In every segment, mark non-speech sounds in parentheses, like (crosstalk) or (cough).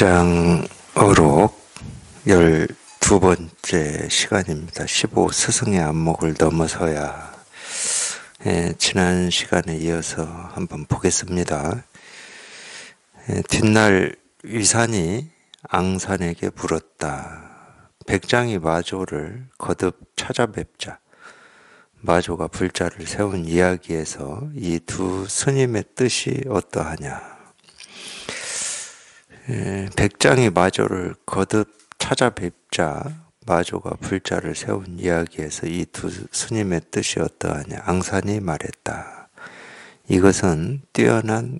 십장어록 1 2 번째 시간입니다. 15 스승의 안목을 넘어서야 예, 지난 시간에 이어서 한번 보겠습니다. 예, 뒷날 위산이 앙산에게 물었다. 백장이 마조를 거듭 찾아뵙자 마조가 불자를 세운 이야기에서 이 두 스님의 뜻이 어떠하냐 예, 백장이 마조를 거듭 찾아뵙자 마조가 불자를 세운 이야기에서 이 두 스님의 뜻이 어떠하냐 앙산이 말했다. 이것은 뛰어난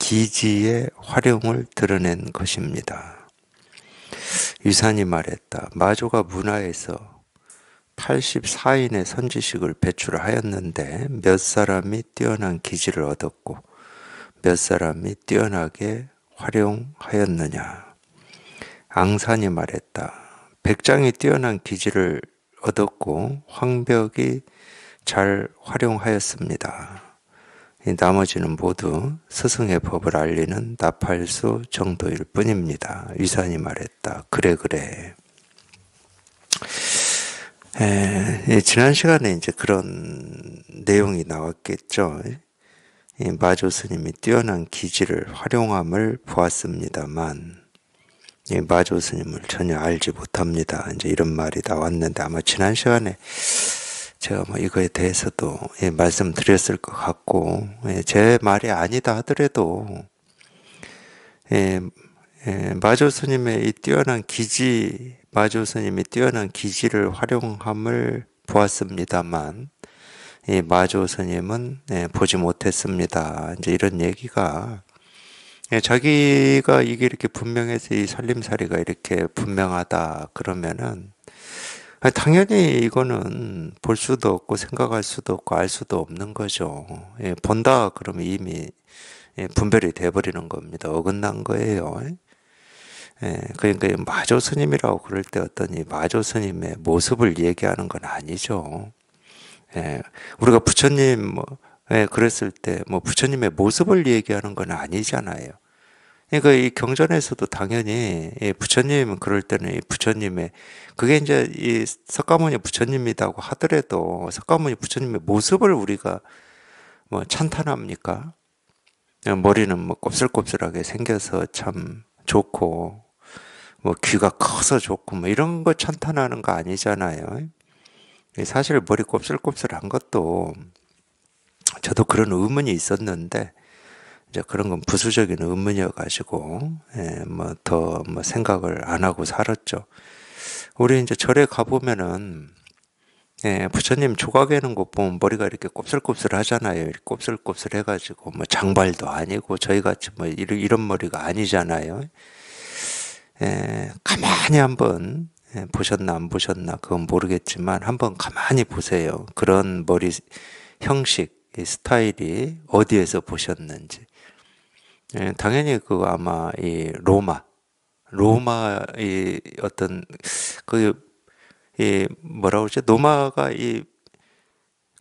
기지의 활용을 드러낸 것입니다. 유산이 말했다. 마조가 문화에서 84인의 선지식을 배출하였는데 몇 사람이 뛰어난 기지를 얻었고 몇 사람이 뛰어나게 활용하였느냐? 앙산이 말했다. 백장이 뛰어난 기지를 얻었고 황벽이 잘 활용하였습니다. 나머지는 모두 스승의 법을 알리는 나팔수 정도일 뿐입니다. 위산이 말했다. 그래 그래. 에, 지난 시간에 이제 그런 내용이 나왔겠죠. 예, 마조 스님이 뛰어난 기질을 활용함을 보았습니다만 예, 마조 스님을 전혀 알지 못합니다. 이제 이런 말이 나왔는데 아마 지난 시간에 제가 뭐 이거에 대해서도 예, 말씀드렸을 것 같고 제 말이 아니다 하더라도 마조 스님의 이 뛰어난 기지 마조 스님이 뛰어난 기지를 활용함을 보았습니다만 이 마조 스님은 예, 보지 못했습니다. 이제 이런 얘기가 예, 자기가 이게 이렇게 분명해서 이 살림살이가 이렇게 분명하다 그러면은 당연히 이거는 볼 수도 없고 생각할 수도 없고 알 수도 없는 거죠. 예, 본다 그러면 이미 분별이 돼버리는 겁니다. 어긋난 거예요. 예, 그러니까 마조 스님이라고 그럴 때 어떤 이 마조 스님의 모습을 얘기하는 건 아니죠. 예, 우리가 부처님 뭐 예, 그랬을 때 뭐 부처님의 모습을 얘기하는 건 아니잖아요. 그러니까 이 경전에서도 당연히 예, 부처님은 그럴 때는 이 부처님의 그게 이제 이 석가모니 부처님이라고 하더라도 석가모니 부처님의 모습을 우리가 뭐 찬탄합니까? 예, 머리는 뭐 곱슬곱슬하게 생겨서 참 좋고 뭐 귀가 커서 좋고 뭐 이런 거 찬탄하는 거 아니잖아요. 사실 머리 곱슬곱슬한 것도 저도 그런 의문이 있었는데 이제 그런 건 부수적인 의문이어가지고 예, 뭐더 뭐 생각을 안 하고 살았죠. 우리 이제 절에 가 보면은 예, 부처님 조각에는 것 보면 머리가 이렇게 곱슬곱슬 하잖아요. 곱슬곱슬 해가지고 뭐 장발도 아니고 저희 같이 뭐 이런, 이런 머리가 아니잖아요. 예, 가만히 한번 예, 보셨나 안 보셨나 그건 모르겠지만 한번 가만히 보세요. 그런 머리 형식, 스타일이 어디에서 보셨는지. 예, 당연히 그 아마 이 로마, 로마의 어떤 그 이 뭐라 그러죠? 로마가 이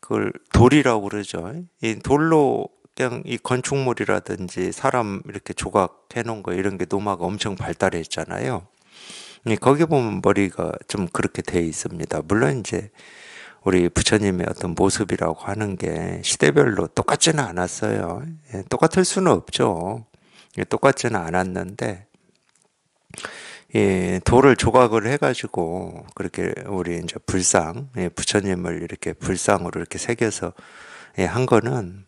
그걸 돌이라고 그러죠. 이 돌로 그냥 이 건축물이라든지 사람 이렇게 조각해 놓은 거 이런 게 로마가 엄청 발달했잖아요. 예, 거기 보면 머리가 좀 그렇게 돼 있습니다. 물론 이제 우리 부처님의 어떤 모습이라고 하는 게 시대별로 똑같지는 않았어요. 예, 똑같을 수는 없죠. 예, 똑같지는 않았는데, 예, 돌을 조각을 해가지고, 그렇게 우리 이제 불상, 부처님을 이렇게 불상으로 이렇게 새겨서 한 거는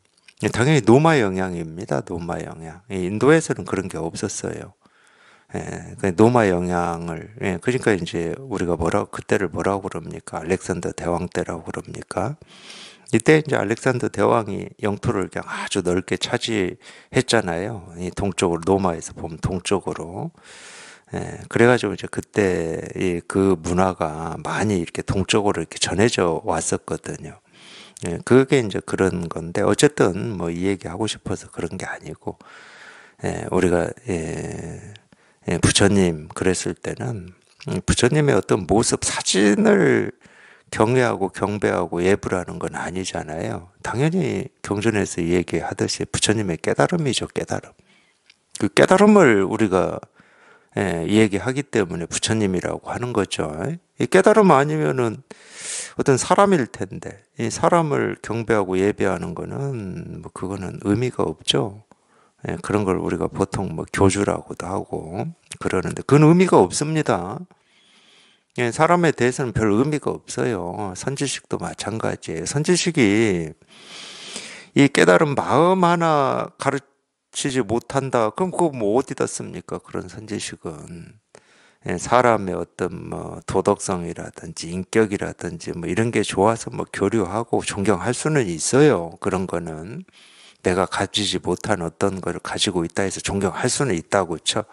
당연히 노마 영향입니다. 노마 영향. 인도에서는 그런 게 없었어요. 예, 그 노마 영향을 예, 그러니까 이제 우리가 뭐라 그때를 뭐라고 그럽니까 알렉산더 대왕 때라고 그럽니까 이때 이제 알렉산더 대왕이 영토를 그냥 아주 넓게 차지했잖아요 이 동쪽으로 노마에서 보면 동쪽으로 예, 그래가지고 이제 그때 이 그 문화가 많이 이렇게 동쪽으로 이렇게 전해져 왔었거든요. 예, 그게 이제 그런 건데 어쨌든 뭐 이 얘기 하고 싶어서 그런 게 아니고 예, 우리가 예, 예, 부처님 그랬을 때는 음, 부처님의 어떤 모습 사진을 경외하고 경배하고 예불하는 건 아니잖아요. 당연히 경전에서 얘기하듯이 부처님의 깨달음이죠, 깨달음. 그 깨달음을 우리가 예, 얘기하기 때문에 부처님이라고 하는 거죠. 이 깨달음 아니면은 어떤 사람일 텐데 이 사람을 경배하고 예배하는 거는 뭐 그거는 의미가 없죠. 예, 그런 걸 우리가 보통 뭐 교주라고도 하고 그러는데 그건 의미가 없습니다. 예, 사람에 대해서는 별 의미가 없어요. 선지식도 마찬가지예요. 선지식이 이 깨달은 마음 하나 가르치지 못한다. 그럼 그거 뭐 어디다 씁니까? 그런 선지식은. 예, 사람의 어떤 뭐 도덕성이라든지 인격이라든지 뭐 이런 게 좋아서 뭐 교류하고 존경할 수는 있어요. 그런 거는. 내가 가지지 못한 어떤 것을 가지고 있다 해서 존경할 수는 있다고 쳐.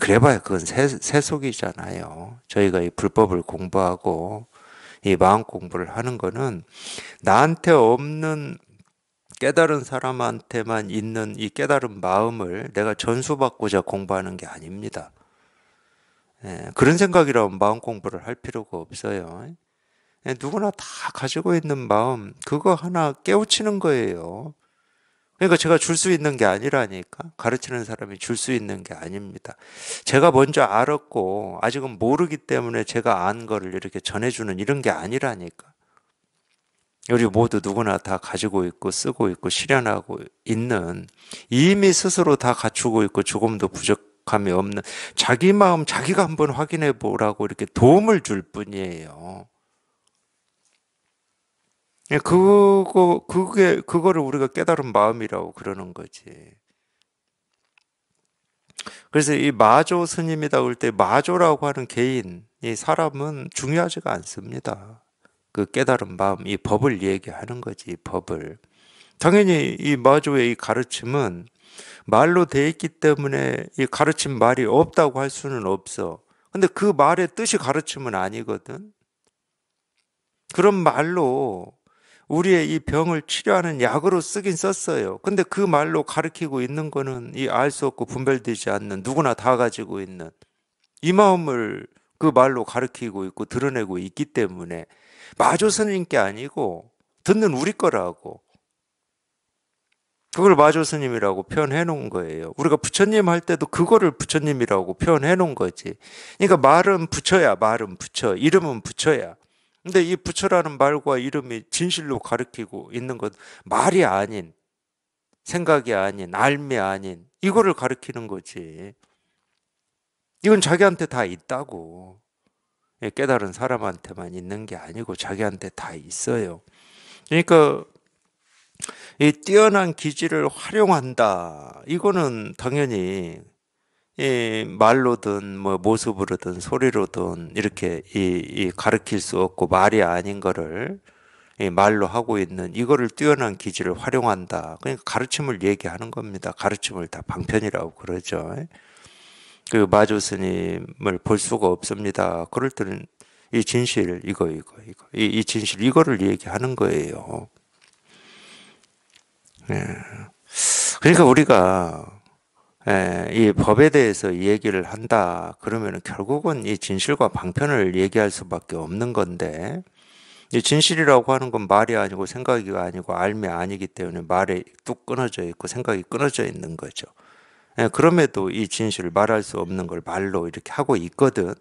그래봐야 그건 새, 새속이잖아요. 저희가 이 불법을 공부하고 이 마음 공부를 하는 거는 나한테 없는 깨달은 사람한테만 있는 이 깨달은 마음을 내가 전수받고자 공부하는 게 아닙니다. 예, 그런 생각이라면 마음 공부를 할 필요가 없어요. 예, 누구나 다 가지고 있는 마음, 그거 하나 깨우치는 거예요. 그러니까 제가 줄 수 있는 게 아니라니까. 가르치는 사람이 줄 수 있는 게 아닙니다. 제가 먼저 알았고, 아직은 모르기 때문에 제가 안 거를 이렇게 전해주는 이런 게 아니라니까. 우리 모두 누구나 다 가지고 있고, 쓰고 있고, 실현하고 있는, 이미 스스로 다 갖추고 있고, 조금도 부족함이 없는, 자기 마음 자기가 한번 확인해 보라고 이렇게 도움을 줄 뿐이에요. 예, 그거 그게 그거를 우리가 깨달은 마음이라고 그러는 거지. 그래서 이 마조 스님이다 올때 마조라고 하는 개인, 이 사람은 중요하지가 않습니다. 그 깨달은 마음, 이 법을 얘기하는 거지, 법을. 당연히 이 마조의 이 가르침은 말로 돼 있기 때문에 이 가르침 말이 없다고 할 수는 없어. 근데 그 말의 뜻이 가르침은 아니거든. 그런 말로 우리의 이 병을 치료하는 약으로 쓰긴 썼어요. 근데 그 말로 가르키고 있는 거는 이 알 수 없고 분별되지 않는 누구나 다 가지고 있는 이 마음을 그 말로 가르키고 있고 드러내고 있기 때문에 마조 스님께 아니고 듣는 우리 거라고 그걸 마조 스님이라고 표현해 놓은 거예요. 우리가 부처님 할 때도 그거를 부처님이라고 표현해 놓은 거지. 그러니까 말은 붙여야 말은 붙여 이름은 붙여야 근데 이 부처라는 말과 이름이 진실로 가르키고 있는 것 말이 아닌 생각이 아닌 알미 아닌 이거를 가르키는 거지. 이건 자기한테 다 있다고. 예, 깨달은 사람한테만 있는 게 아니고 자기한테 다 있어요. 그러니까 이 뛰어난 기질을 활용한다. 이거는 당연히 이 말로든 뭐 모습으로든 소리로든 이렇게 이, 이 가르칠 수 없고 말이 아닌 거를 이 말로 하고 있는 이거를 뛰어난 기질을 활용한다. 그러니까 가르침을 얘기하는 겁니다. 가르침을 다 방편이라고 그러죠. 그 마조 스님을 볼 수가 없습니다. 그럴 때는 이 진실 이거 이거 이거 이, 이 진실 이거를 얘기하는 거예요. 예. 그러니까 우리가 예, 이 법에 대해서 얘기를 한다 그러면 결국은 이 진실과 방편을 얘기할 수밖에 없는 건데 이 진실이라고 하는 건 말이 아니고 생각이 아니고 알미 아니기 때문에 말에뚝 끊어져 있고 생각이 끊어져 있는 거죠. 에, 예, 그럼에도 이 진실을 말할 수 없는 걸 말로 이렇게 하고 있거든.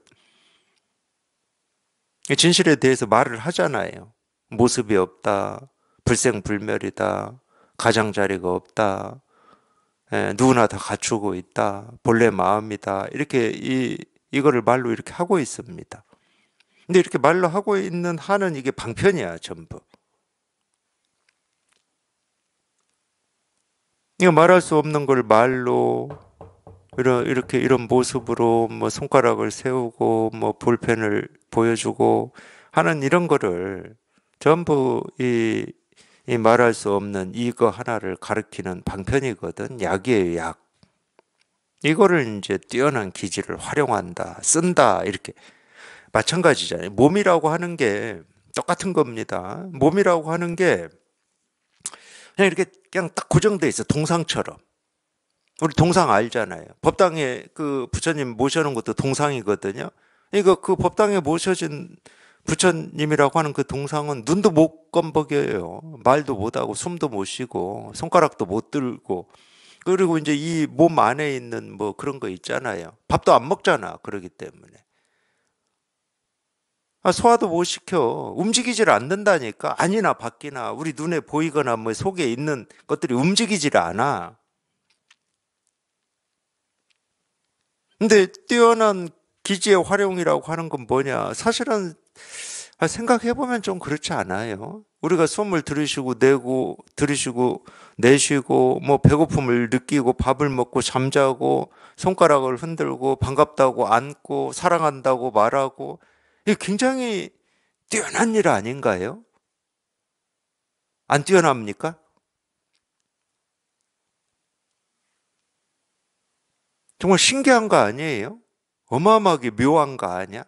진실에 대해서 말을 하잖아요. 모습이 없다, 불생불멸이다, 가장자리가 없다, 누구나 다 갖추고 있다. 본래 마음이다. 이렇게 이 이거를 말로 이렇게 하고 있습니다. 근데 이렇게 말로 하고 있는 한은 이게 방편이야, 전부. 이거 말할 수 없는 걸 말로 이런 이렇게 이런 모습으로 뭐 손가락을 세우고 뭐 볼펜을 보여주고 하는 이런 거를 전부 이이 말할 수 없는 이거 하나를 가르키는 방편이거든. 약이에요, 약. 이거를 이제 뛰어난 기질을 활용한다, 쓴다, 이렇게. 마찬가지잖아요. 몸이라고 하는 게 똑같은 겁니다. 몸이라고 하는 게 그냥 이렇게 그냥 딱 고정돼 있어. 동상처럼. 우리 동상 알잖아요. 법당에 그 부처님 모셔놓은 것도 동상이거든요. 이거 그 법당에 모셔진 부처님이라고 하는 그 동상은 눈도 못 껌벅여요. 말도 못하고 숨도 못 쉬고 손가락도 못 들고 그리고 이제 이 몸 안에 있는 뭐 그런 거 있잖아요. 밥도 안 먹잖아. 그러기 때문에. 아, 소화도 못 시켜. 움직이질 않는다니까. 아니나 밖이나 우리 눈에 보이거나 뭐 속에 있는 것들이 움직이질 않아. 근데 뛰어난 기지의 활용이라고 하는 건 뭐냐? 사실은 생각해 보면 좀 그렇지 않아요. 우리가 숨을 들이쉬고 내고 들이쉬고 내쉬고 뭐 배고픔을 느끼고 밥을 먹고 잠자고 손가락을 흔들고 반갑다고 안고 사랑한다고 말하고 이 굉장히 뛰어난 일 아닌가요? 안 뛰어납니까? 정말 신기한 거 아니에요? 어마어마하게 묘한 거 아니야?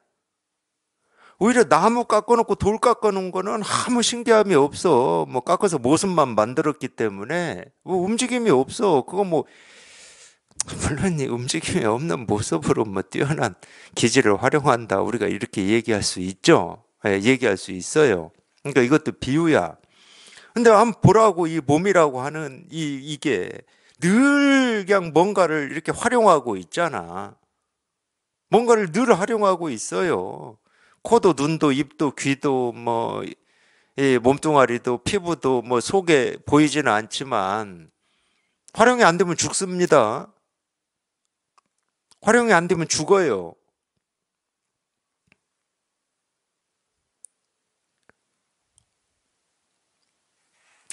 오히려 나무 깎아놓고 돌 깎아놓은 거는 아무 신기함이 없어. 뭐 깎아서 모습만 만들었기 때문에 뭐 움직임이 없어. 그거 뭐 물론 이 움직임이 없는 모습으로 뭐 뛰어난 기질을 활용한다. 우리가 이렇게 얘기할 수 있죠. 예, 얘기할 수 있어요. 그러니까 이것도 비유야. 근데 한번 보라고 이 몸이라고 하는 이 이게 늘 그냥 뭔가를 이렇게 활용하고 있잖아. 뭔가를 늘 활용하고 있어요. 코도 눈도 입도 귀도 뭐 예, 몸뚱아리도 피부도 뭐 속에 보이지는 않지만 활용이 안 되면 죽습니다. 활용이 안 되면 죽어요.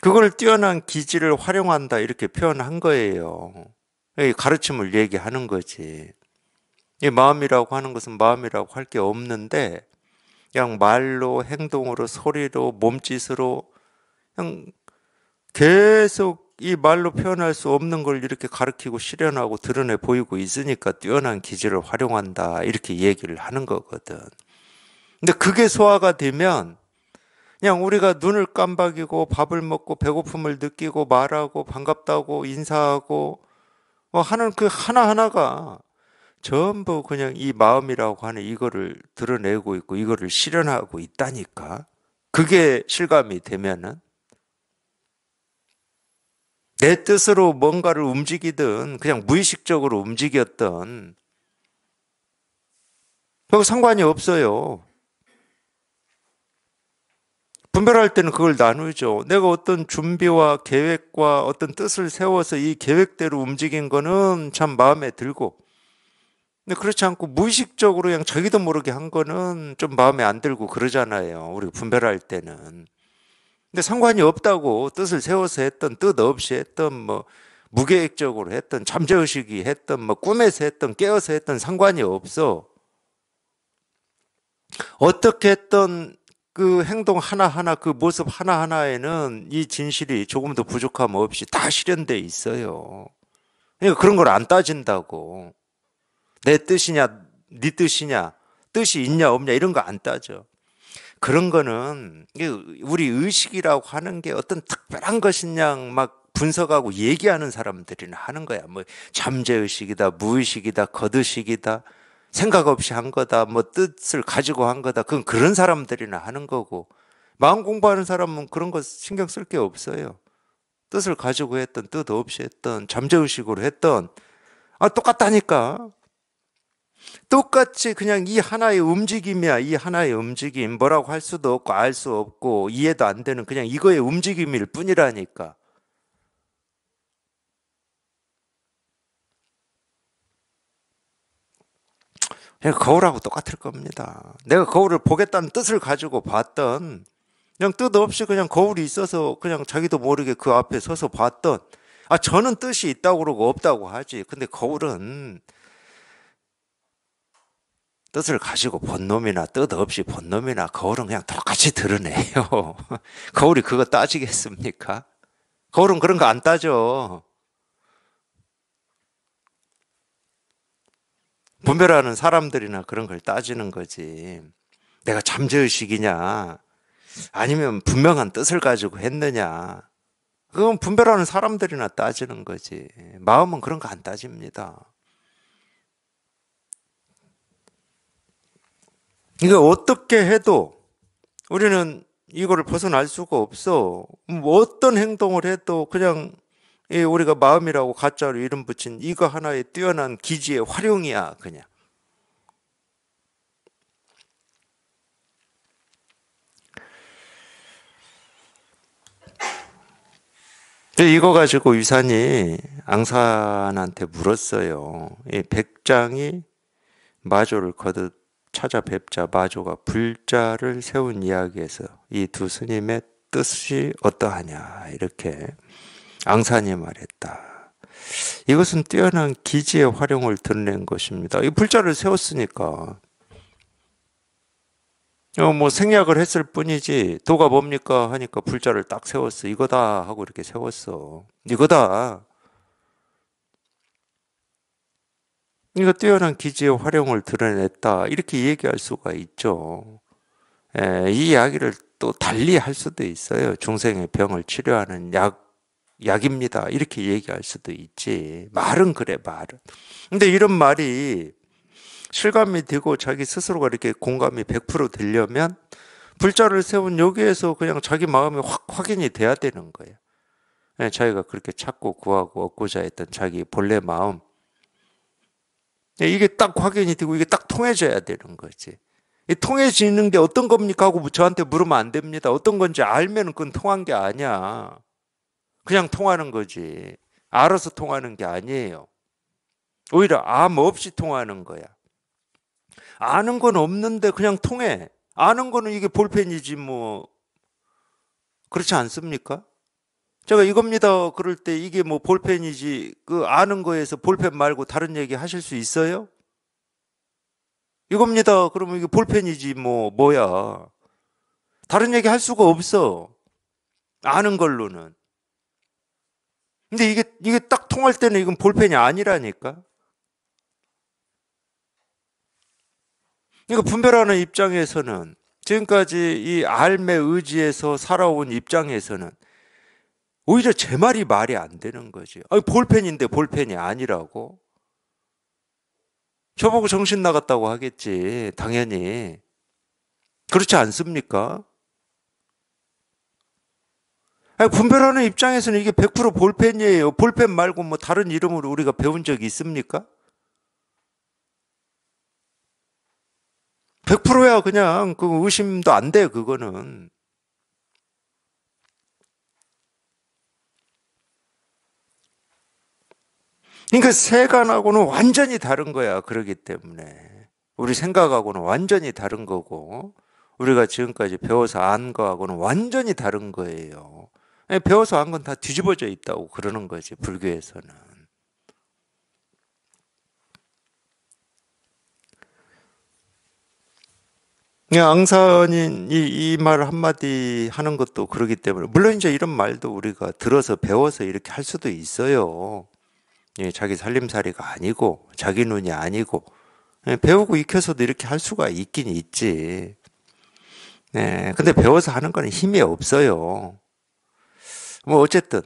그걸 뛰어난 기질을 활용한다 이렇게 표현한 거예요. 가르침을 얘기하는 거지. 이 마음이라고 하는 것은 마음이라고 할 게 없는데 그냥 말로 행동으로 소리로 몸짓으로 그냥 계속 이 말로 표현할 수 없는 걸 이렇게 가르키고 실현하고 드러내 보이고 있으니까 뛰어난 기질을 활용한다 이렇게 얘기를 하는 거거든. 근데 그게 소화가 되면 그냥 우리가 눈을 깜박이고 밥을 먹고 배고픔을 느끼고 말하고 반갑다고 인사하고 뭐 하는 그 하나하나가 전부 그냥 이 마음이라고 하는 이거를 드러내고 있고 이거를 실현하고 있다니까. 그게 실감이 되면은 내 뜻으로 뭔가를 움직이든 그냥 무의식적으로 움직였던 그거 상관이 없어요. 분별할 때는 그걸 나누죠. 내가 어떤 준비와 계획과 어떤 뜻을 세워서 이 계획대로 움직인 거는 참 마음에 들고 근데 그렇지 않고 무의식적으로 그냥 자기도 모르게 한 거는 좀 마음에 안 들고 그러잖아요. 우리 분별할 때는. 근데 상관이 없다고 뜻을 세워서 했던 뜻 없이 했던 뭐 무계획적으로 했던 잠재의식이 했던 뭐 꿈에서 했던 깨어서 했던 상관이 없어. 어떻게 했던 그 행동 하나하나 그 모습 하나하나에는 이 진실이 조금 도 부족함 없이 다 실현돼 있어요. 그러니까 그런 걸 안 따진다고. 내 뜻이냐, 네 뜻이냐, 뜻이 있냐 없냐 이런 거 안 따져. 그런 거는 우리 의식이라고 하는 게 어떤 특별한 것이냐 막 분석하고 얘기하는 사람들이나 하는 거야. 뭐 잠재의식이다, 무의식이다, 거드식이다, 생각 없이 한 거다, 뭐 뜻을 가지고 한 거다. 그건 그런 사람들이나 하는 거고 마음 공부하는 사람은 그런 거 신경 쓸 게 없어요. 뜻을 가지고 했던, 뜻 없이 했던, 잠재의식으로 했던, 아, 똑같다니까. 똑같이 그냥 이 하나의 움직임이야. 이 하나의 움직임. 뭐라고 할 수도 없고, 알 수 없고, 이해도 안 되는 그냥 이거의 움직임일 뿐이라니까. 그냥 거울하고 똑같을 겁니다. 내가 거울을 보겠다는 뜻을 가지고 봤던, 그냥 뜻 없이 그냥 거울이 있어서 그냥 자기도 모르게 그 앞에 서서 봤던, 아, 저는 뜻이 있다고 그러고 없다고 하지. 근데 거울은 뜻을 가지고 본놈이나 뜻 없이 본놈이나 거울은 그냥 똑같이 드러내요. (laughs) 거울이 그거 따지겠습니까? 거울은 그런 거 안 따져. 분별하는 사람들이나 그런 걸 따지는 거지. 내가 잠재의식이냐, 아니면 분명한 뜻을 가지고 했느냐. 그건 분별하는 사람들이나 따지는 거지. 마음은 그런 거 안 따집니다. 이게 어떻게 해도 우리는 이거를 벗어날 수가 없어. 뭐 어떤 행동을 해도 그냥 우리가 마음이라고 가짜로 이름 붙인 이거 하나의 뛰어난 기지의 활용이야, 그냥. 이거 가지고 유산이 앙산한테 물었어요. 백장이 마조를 거듭 찾아뵙자 마조가 불자를 세운 이야기에서 이 두 스님의 뜻이 어떠하냐 이렇게 앙산이 말했다. 이것은 뛰어난 기지의 활용을 드러낸 것입니다. 이 불자를 세웠으니까 어뭐 생략을 했을 뿐이지 도가 뭡니까 하니까 불자를 딱 세웠어. 이거다 하고 이렇게 세웠어. 이거다. 그러니까 뛰어난 기지의 활용을 드러냈다 이렇게 얘기할 수가 있죠. 에, 예, 이 이야기를 또 달리 할 수도 있어요. 중생의 병을 치료하는 약 약입니다. 이렇게 얘기할 수도 있지. 말은 그래 말은. 근데 이런 말이 실감이 되고 자기 스스로가 이렇게 공감이 100% 되려면 불자를 세운 여기에서 그냥 자기 마음이 확 확인이 돼야 되는 거예요. 예, 자기가 그렇게 찾고 구하고 얻고자 했던 자기 본래 마음 예, 이게 딱 확인이 되고 이게 딱 통해져야 되는 거지. 통해지는 게 어떤 겁니까? 하고 저한테 물으면 안 됩니다. 어떤 건지 알면 그건 통한 게 아니야. 그냥 통하는 거지. 알아서 통하는 게 아니에요. 오히려 암 없이 통하는 거야. 아는 건 없는데 그냥 통해. 아는 거는 이게 볼펜이지 뭐. 그렇지 않습니까? 제가 이겁니다. 그럴 때 이게 뭐 볼펜이지 그 아는 거에서 볼펜 말고 다른 얘기 하실 수 있어요? 이겁니다. 그러면 이게 볼펜이지 뭐 뭐야. 다른 얘기 할 수가 없어. 아는 걸로는. 근데 이게 이게 딱 통할 때는 이건 볼펜이 아니라니까. 그러니까 분별하는 입장에서는 지금까지 이 알매 의지에서 살아온 입장에서는 오히려 제 말이 말이 안 되는 거지. 아니, 볼펜인데 볼펜이 아니라고. 저보고 정신 나갔다고 하겠지. 당연히. 그렇지 않습니까? 아니, 분별하는 입장에서는 이게 100% 볼펜이에요. 볼펜 말고 뭐 다른 이름으로 우리가 배운 적이 있습니까? 100%야 그냥 그 의심도 안 돼, 그거는. 그러니까 세간하고는 완전히 다른 거야. 그러기 때문에 우리 생각하고는 완전히 다른 거고 우리가 지금까지 배워서 안 거하고는 완전히 다른 거예요. 배워서 안 건 다 뒤집어져 있다고 그러는 거지 불교에서는. 앙사인이 이말 한마디 하는 것도 그러기 때문에 물론 이제 이런 말도 우리가 들어서 배워서 이렇게 할 수도 있어요. 예, 자기 살림살이가 아니고 자기 눈이 아니고 예, 배우고 익혀서도 이렇게 할 수가 있긴 있지. 네, 근데 배워서 하는 거는 힘이 없어요. 뭐 어쨌든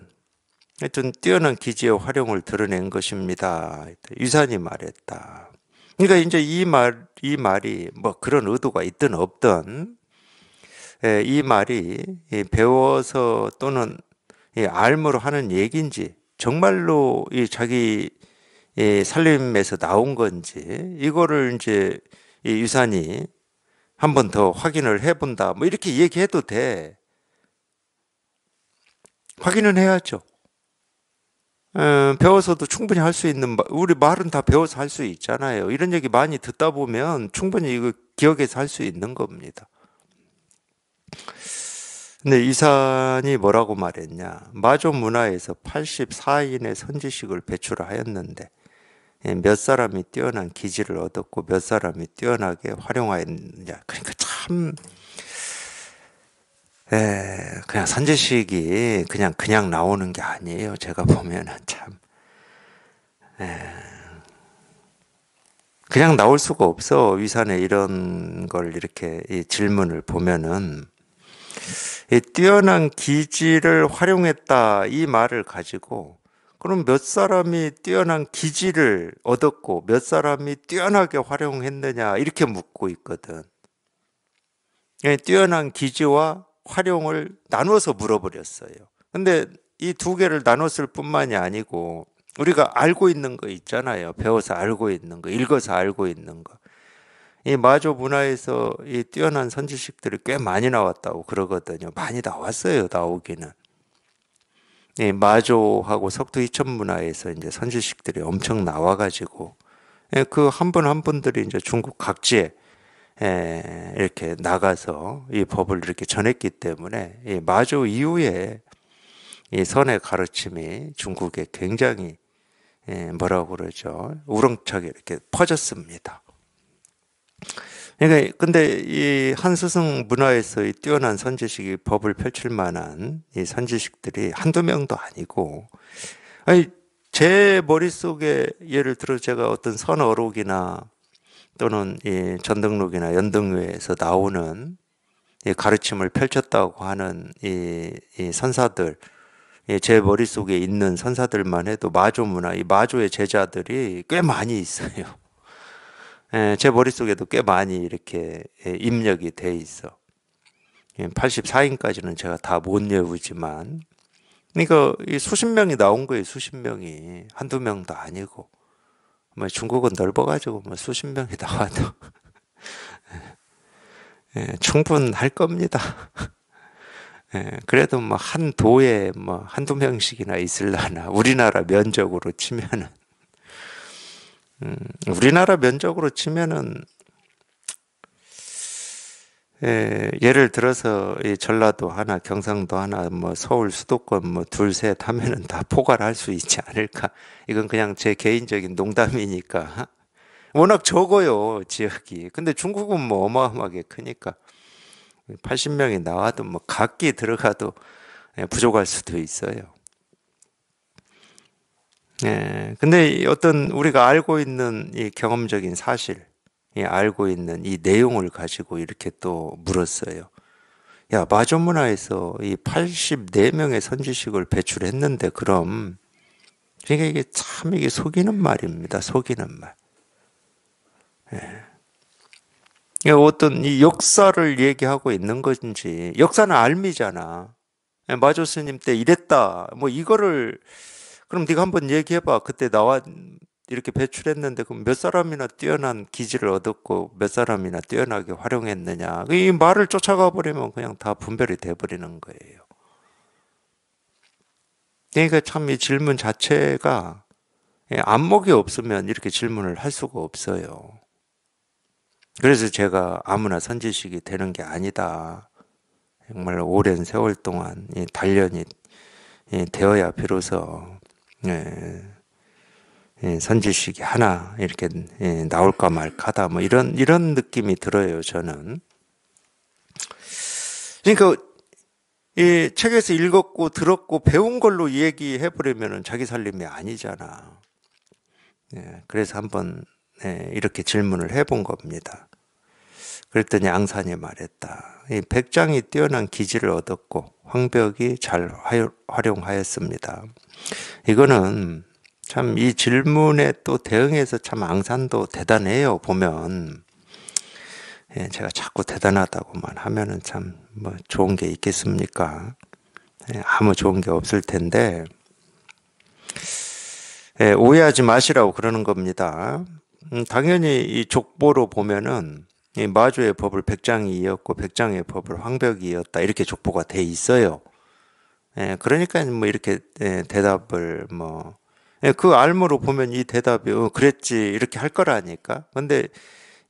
하여튼 뛰어난 기지의 활용을 드러낸 것입니다. 유산이 말했다. 그러니까 이제 이 말, 이 말이 뭐 그런 의도가 있든 없든 예, 이 말이 배워서 또는 알므로 하는 얘기인지 정말로 이 자기 예, 살림에서 나온 건지 이거를 이제 이 유산이 한 번 더 확인을 해본다. 뭐 이렇게 얘기해도 돼. 확인은 해야죠. 음, 배워서도 충분히 할 수 있는 우리 말은 다 배워서 할 수 있잖아요. 이런 얘기 많이 듣다 보면 충분히 이거 기억해서 할 수 있는 겁니다. 근데 이산이 뭐라고 말했냐. 마조 문화에서 84인의 선지식을 배출하였는데 예, 몇 사람이 뛰어난 기질을 얻었고 몇 사람이 뛰어나게 활용하였냐 그러니까 참 에, 예, 그냥 선지식이 그냥 그냥 나오는 게 아니에요. 제가 보면은 참 에, 예. 그냥 나올 수가 없어 위산에 이런 걸 이렇게 질문을 보면은 예, 뛰어난 기지를 활용했다 이 말을 가지고 그럼 몇 사람이 뛰어난 기지를 얻었고 몇 사람이 뛰어나게 활용했느냐 이렇게 묻고 있거든. 예, 뛰어난 기지와 활용을 나눠서 물어버렸어요. 근데 이 두 개를 나눴을 뿐만이 아니고 우리가 알고 있는 거 있잖아요. 배워서 알고 있는 거, 읽어서 알고 있는 거. 이 마조 문화에서 이 뛰어난 선지식들이 꽤 많이 나왔다고 그러거든요. 많이 나왔어요, 나오기는. 이 마조하고 석도 이천 문화에서 이제 선지식들이 엄청 나와가지고 예, 그한 분한 한 분들이 이제 중국 각지에 예, 이렇게 나가서 이 법을 이렇게 전했기 때문에 이 마조 이후에 이 선의 가르침이 중국에 굉장히 예, 뭐라고 그러죠 우렁차게 이렇게 퍼졌습니다. 그러니까 근데 이 한스승 문화에서 의 뛰어난 선지식이 법을 펼칠 만한 이 선지식들이 한두 명도 아니고 아니 제 머릿속에 예를 들어 제가 어떤 선어록이나 또는 이 전등록이나 연등회에서 나오는 이 가르침을 펼쳤다고 하는 이, 이 선사들 제 머릿속에 있는 선사들만 해도 마조 문화, 이 마조의 제자들이 꽤 많이 있어요. 예, 제 머릿속에도 꽤 많이 이렇게 예, 입력이 돼 있어. 84인까지는 예, 제가 다 못 외우지만, 그러니까 수십 명이 나온 거예요. 수십 명이 한두 명도 아니고, 뭐 중국은 넓어가지고 뭐 수십 명이 나와도 (laughs) 예, 충분할 겁니다. (laughs) 예, 그래도 뭐 한 도에 뭐 한두 명씩이나 있을라나 우리나라 면적으로 치면은 음, 우리나라 면적으로 치면은 예, 예를 들어서 이 전라도 하나, 경상도 하나, 뭐 서울 수도권 뭐 둘, 셋 하면은 다 포괄할 수 있지 않을까. 이건 그냥 제 개인적인 농담이니까. 워낙 적어요, 지역이. 근데 중국은 뭐 어마어마하게 크니까. 80명이 나와도 뭐 각기 들어가도 예, 부족할 수도 있어요. 예, 근데 어떤 우리가 알고 있는 이 경험적인 사실, 이 알고 있는 이 내용을 가지고 이렇게 또 물었어요. 야, 마존 문화에서 이 84명의 선지식을 배출했는데 그럼 그러니까 이게 참 이게 속이는 말입니다. 속이는 말. 예. 어떤 이 역사를 얘기하고 있는 건지 역사는 알미잖아. 예, 마조스님 때 이랬다. 뭐 이거를 그럼 네가 한번 얘기해봐. 그때 나와 이렇게 배출했는데 그럼 몇 사람이나 뛰어난 기질을 얻었고 몇 사람이나 뛰어나게 활용했느냐. 이 말을 쫓아가 버리면 그냥 다 분별이 돼버리는 거예요. 그러니까 참 이 질문 자체가 예, 안목이 없으면 이렇게 질문을 할 수가 없어요. 그래서 제가 아무나 선지식이 되는 게 아니다. 정말 오랜 세월 동안 단련이 되어야 비로소 예. 예, 선지식이 하나 이렇게 예, 나올까 말까다 뭐 이런 이런 느낌이 들어요 저는. 그러니까 이 책에서 읽었고 들었고 배운 걸로 얘기해 버리면은 자기 살림이 아니잖아. 예, 그래서 한번 예, 이렇게 질문을 해본 겁니다. 그랬더니 앙산이 말했다. 이 백장이 뛰어난 기질을 얻었고 황벽이 잘 활용하였습니다. 이거는 참 이 질문에 또 대응해서 참 앙산도 대단해요. 보면 예, 제가 자꾸 대단하다고만 하면은 참 뭐 좋은 게 있겠습니까? 예, 아무 좋은 게 없을 텐데 예, 오해하지 마시라고 그러는 겁니다. 음, 당연히 이 족보로 보면은 마조의 법을 백장이 이었고 백장의 법을 황벽이 이었다 이렇게 족보가 돼 있어요. 예, 그러니까 뭐 이렇게 예, 대답을 뭐그 예, 알모로 보면 이 대답이 어, 그랬지 이렇게 할 거라니까. 근데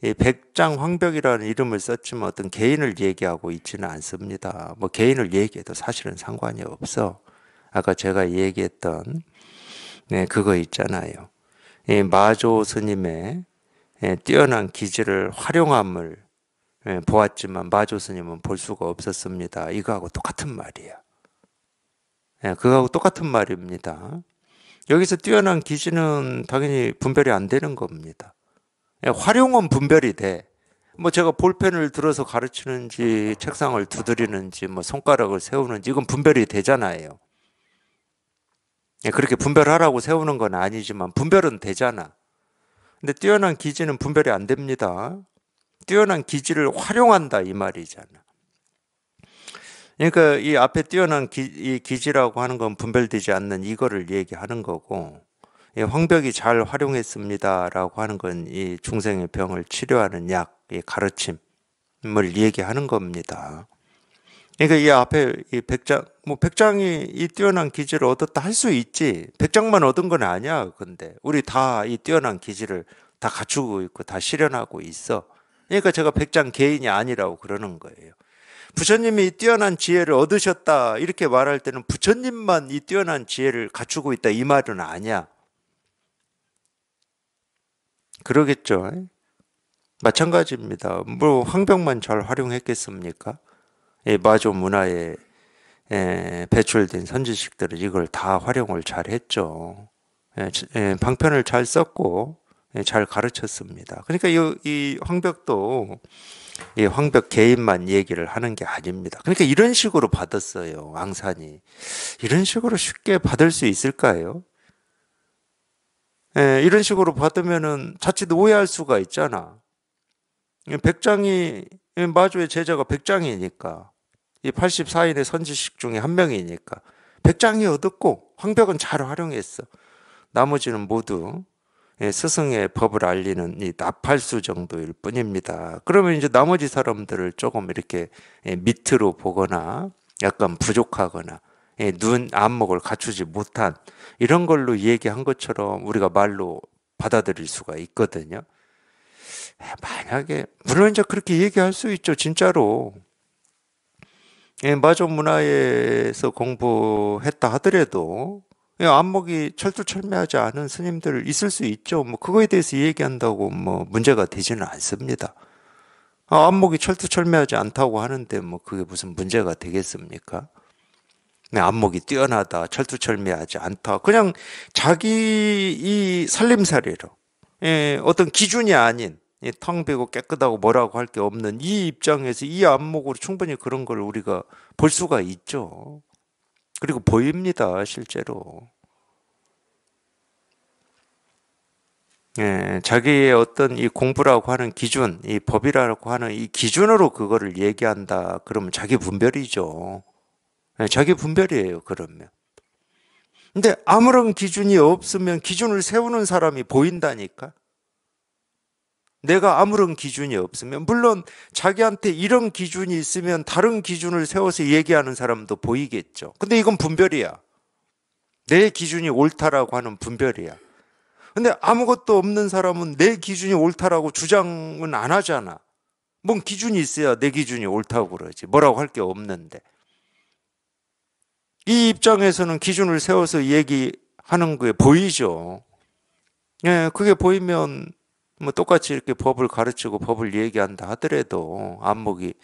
이 백장 황벽이라는 이름을 썼지만 어떤 개인을 얘기하고 있지는 않습니다. 뭐 개인을 얘기해도 사실은 상관이 없어. 아까 제가 얘기했던 네, 그거 있잖아요. 이 마조 스님의 예, 뛰어난 기질을 활용함을 예, 보았지만 마조스님은 볼 수가 없었습니다. 이거하고 똑같은 말이에요. 예, 그거하고 똑같은 말입니다. 여기서 뛰어난 기질은 당연히 분별이 안 되는 겁니다. 활용은 분별이 돼. 뭐 제가 볼펜을 들어서 가르치는지 책상을 두드리는지 뭐 손가락을 세우는지 이건 분별이 되잖아요. 그렇게 분별하라고 세우는 건 아니지만 분별은 되잖아. 근데 뛰어난 기지는 분별이 안 됩니다. 뛰어난 기지를 활용한다 이 말이잖아. 그러니까 이 앞에 뛰어난 기, 이 기지라고 하는 건 분별되지 않는 이거를 얘기하는 거고 예, 황벽이 잘 활용했습니다라고 하는 건 이 중생의 병을 치료하는 약의 가르침을 얘기하는 겁니다. 그러니까 이 앞에 이 백장 뭐 백장이 이 뛰어난 기질을 얻었다 할 수 있지 백장만 얻은 건 아니야 근데 우리 다 이 뛰어난 기질을 다 갖추고 있고 다 실현하고 있어 그러니까 제가 백장 개인이 아니라고 그러는 거예요 부처님이 이 뛰어난 지혜를 얻으셨다 이렇게 말할 때는 부처님만 이 뛰어난 지혜를 갖추고 있다 이 말은 아니야 그러겠죠 마찬가지입니다 뭐 황병만 잘 활용했겠습니까 이 마조 문화에 배출된 선지식들을 이걸 다 활용을 잘 했죠. 방편을 잘 썼고 잘 가르쳤습니다. 그러니까 이, 이 황벽도 이 황벽 개인만 얘기를 하는 게 아닙니다. 그러니까 이런 식으로 받았어요. 왕산이 이런 식으로 쉽게 받을 수 있을까요? 예, 이런 식으로 받으면은 자칫 오해할 수가 있잖아. 백장이 마조의 제자가 백장이니까 이 84인의 선지식 중에 한 명이니까 백장이 얻었고 황벽은 잘 활용했어. 나머지는 모두 예, 스승의 법을 알리는 이 나팔수 정도일 뿐입니다. 그러면 이제 나머지 사람들을 조금 이렇게 예, 밑으로 보거나 약간 부족하거나 예, 눈 안목을 갖추지 못한 이런 걸로 얘기한 것처럼 우리가 말로 받아들일 수가 있거든요. 만약에 물론 이제 그렇게 얘기할 수 있죠. 진짜로 예, 마조 문화에서 공부했다 하더라도 예, 안목이 철두철미하지 않은 스님들 있을 수 있죠. 뭐 그거에 대해서 얘기한다고 뭐 문제가 되지는 않습니다. 아, 안목이 철두철미하지 않다고 하는데 뭐 그게 무슨 문제가 되겠습니까? 네, 안목이 뛰어나다, 철두철미하지 않다. 그냥 자기 이 살림살이로 예, 어떤 기준이 아닌 텅 비고 깨끗하고 뭐라고 할 게 없는 이 입장에서 이 안목으로 충분히 그런 걸 우리가 볼 수가 있죠. 그리고 보입니다, 실제로. 예, 자기의 어떤 이 공부라고 하는 기준, 이 법이라고 하는 이 기준으로 그거를 얘기한다. 그러면 자기 분별이죠. 예, 자기 분별이에요, 그러면. 근데 아무런 기준이 없으면 기준을 세우는 사람이 보인다니까? 내가 아무런 기준이 없으면 물론 자기한테 이런 기준이 있으면 다른 기준을 세워서 얘기하는 사람도 보이겠죠. 근데 이건 분별이야. 내 기준이 옳다라고 하는 분별이야. 근데 아무것도 없는 사람은 내 기준이 옳다라고 주장은 안 하잖아. 뭔 기준이 있어야 내 기준이 옳다고 그러지. 뭐라고 할 게 없는데. 이 입장에서는 기준을 세워서 얘기하는 게 보이죠. 예, 그게 보이면 뭐 똑같이 이렇게 법을 가르치고 법을 얘기한다 하더라도 안목이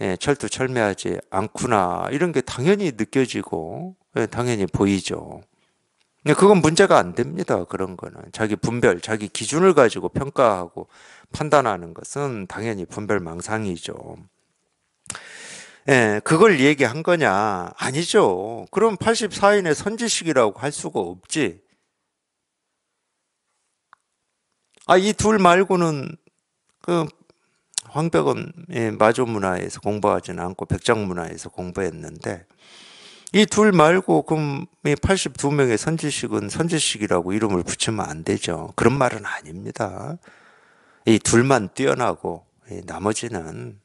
예, 철두철미하지 않구나 이런 게 당연히 느껴지고 예, 당연히 보이죠. 근데 그건 문제가 안 됩니다. 그런 거는 자기 분별, 자기 기준을 가지고 평가하고 판단하는 것은 당연히 분별 망상이죠. 예, 그걸 얘기한 거냐? 아니죠. 그럼 84인의 선지식이라고 할 수가 없지. 아, 이 둘 말고는 그 황백은 마조 문화에서 공부하지는 않고 백장 문화에서 공부했는데 이 둘 말고 그럼 82명의 선지식은 선지식이라고 이름을 붙이면 안 되죠. 그런 말은 아닙니다. 이 둘만 뛰어나고 나머지는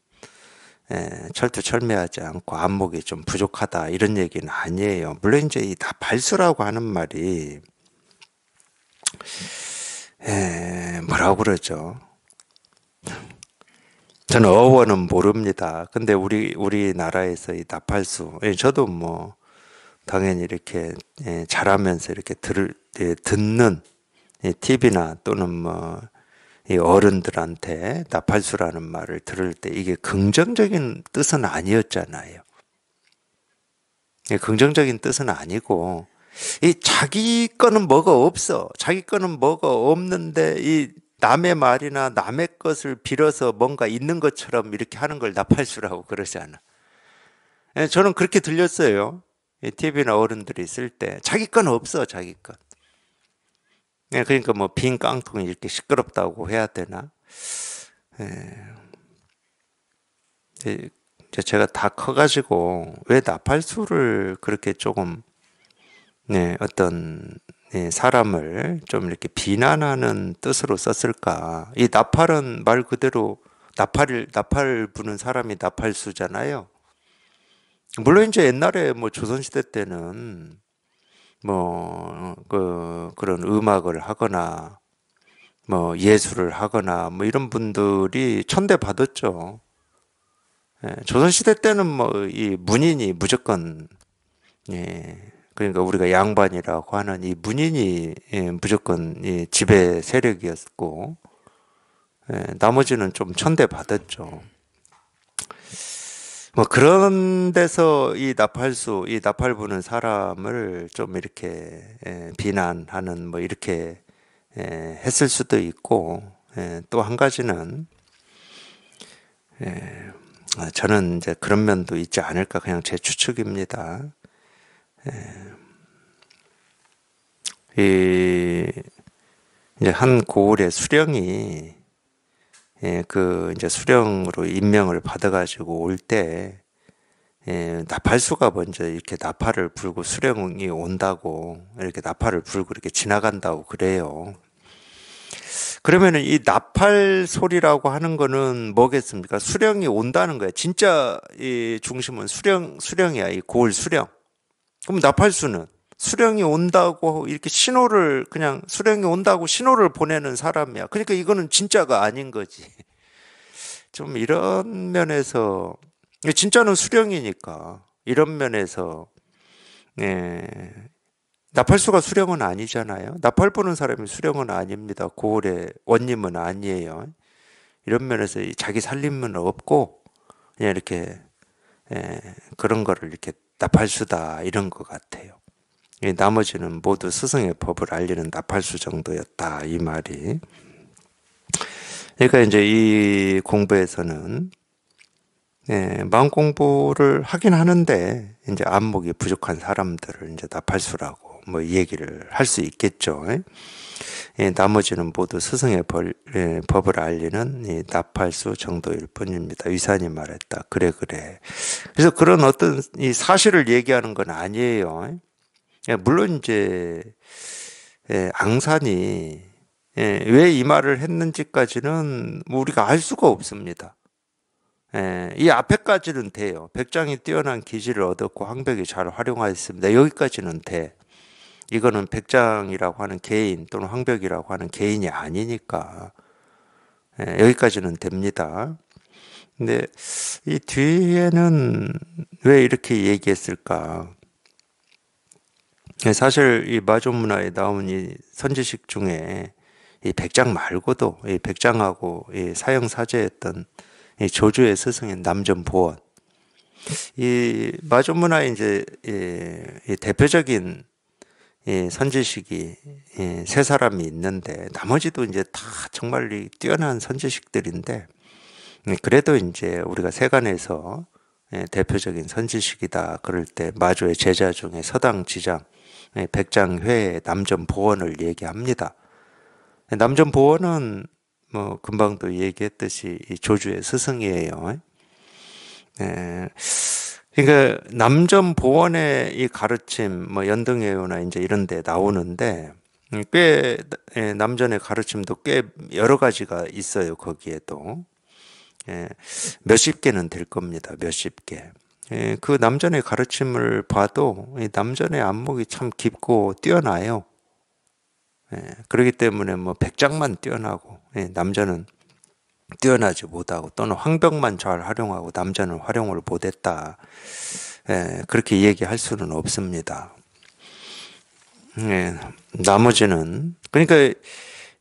예, 철두철미하지 않고 안목이 좀 부족하다 이런 얘기는 아니에요. 물론 이제 이 다 발수라고 하는 말이 에, 예, 뭐라고 그러죠? 저는 어원은 모릅니다. 근데 우리 우리나라에서 이 나팔수, 예, 저도 뭐 당연히 이렇게 예, 자라면서 이렇게 들을 예, 듣는 예, TV나 또는 뭐이 어른들한테 나팔수라는 말을 들을 때 이게 긍정적인 뜻은 아니었잖아요. 예, 긍정적인 뜻은 아니고 이 자기 거는 뭐가 없어. 자기 거는 뭐가 없는데 이 남의 말이나 남의 것을 빌어서 뭔가 있는 것처럼 이렇게 하는 걸 나팔수라고 그러지 않아. 예, 저는 그렇게 들렸어요. TV나 어른들이 있을 때. 자기 건 없어, 자기 건. 예, 그러니까 뭐 빈 깡통이 이렇게 시끄럽다고 해야 되나. 예. 제가 다 커가지고 왜 나팔수를 그렇게 조금 네, 어떤 네, 사람을 좀 이렇게 비난하는 뜻으로 썼을까? 이 나팔은 말 그대로 나팔을 나팔 부는 사람이 나팔수잖아요. 물론 이제 옛날에 뭐 조선시대 때는 뭐 그 그런 음악을 하거나 뭐 예술을 하거나 뭐 이런 분들이 천대 받았죠. 예, 조선시대 때는 뭐 이 문인이 무조건 예, 그러니까 우리가 양반이라고 하는 이 문인이 예, 무조건 이 지배 세력이었고 예, 나머지는 좀 천대받았죠. 뭐 그런 데서 이 나팔수, 이 나팔 부는 사람을 좀 이렇게 예, 비난하는 뭐 이렇게 했을 수도 있고 또 한 가지는 아, 저는 이제 그런 면도 있지 않을까 그냥 제 추측입니다. 예. 이 이제 한 고을의 수령이 예, 그 이제 수령으로 임명을 받아가지고 올 때 예, 나팔수가 먼저 이렇게 나팔을 불고 수령이 온다고 이렇게 나팔을 불고 이렇게 지나간다고 그래요. 그러면은 이 나팔 소리라고 하는 거는 뭐겠습니까? 수령이 온다는 거예 진짜 이 중심은 수령 수령이야. 이 고을 수령. 그럼 나팔수는 수령이 온다고 이렇게 신호를 그냥 수령이 온다고 신호를 보내는 사람이야. 그러니까 이거는 진짜가 아닌 거지. (laughs) 좀 이런 면에서 진짜는 수령이니까 이런 면에서 예. 나팔수가 수령은 아니잖아요. 나팔 보는 사람이 수령은 아닙니다. 고을의 원님은 아니에요. 이런 면에서 자기 살림은 없고 그냥 이렇게 예, 그런 거를 이렇게 나팔수다 이런 것 같아요. 나머지는 모두 스승의 법을 알리는 나팔수 정도였다 이 말이. 그러니까 이제 이 공부에서는 예, 마음 공부를 하긴 하는데 이제 안목이 부족한 사람들을 이제 나팔수라고 뭐 얘기를 할 수 있겠죠. 예? 예, 나머지는 모두 스승의 벌, 예, 법을 알리는 예, 나팔수 정도일 뿐입니다. 의사님 말했다. 그래 그래. 그래서 그런 어떤 이 사실을 얘기하는 건 아니에요. 예, 물론 이제 예, 앙산이 예, 왜 이 말을 했는지까지는 뭐 우리가 알 수가 없습니다. 예, 이 앞에까지는 돼요. 백장이 뛰어난 기질을 얻었고 항백이 잘 활용하였습니다. 여기까지는 돼. 이거는 백장이라고 하는 개인 또는 황벽이라고 하는 개인이 아니니까 예, 여기까지는 됩니다. 근데 이 뒤에는 왜 이렇게 얘기했을까? 예, 사실 이 마조 문화에 나온 이 선지식 중에 이 백장 말고도 이 백장하고 이 사형 사제했던이 조주의 스승인 남전보원 이 마조 문화의 이제 이 대표적인 예, 선지식이 예, 세 사람이 있는데 나머지도 이제 다 정말 이 뛰어난 선지식들인데 음, 그래도 이제 우리가 세간에서 예, 대표적인 선지식이다 그럴 때 마조의 제자 중에 서당 지장 예, 백장회의 남전 보원을 얘기합니다. 예, 남전 보원은 뭐 금방도 얘기했듯이 조주의 스승이에요. 예, 그러니까 남점 보원의 이 가르침, 뭐연등회요나 이제 이런 데 나오는데 꽤 예, 남전의 가르침도 꽤 여러 가지가 있어요 거기에도 예, 몇십 개는 될 겁니다 몇십 개. 예, 그 남전의 가르침을 봐도 남전의 안목이 참 깊고 뛰어나요. 예, 그렇기 때문에 뭐 백장만 뛰어나고 예, 남전은 뛰어나지 못하고 또는 황벽만 잘 활용하고 남자는 활용을 못했다. 예, 그렇게 얘기할 수는 없습니다. 예, 나머지는 그러니까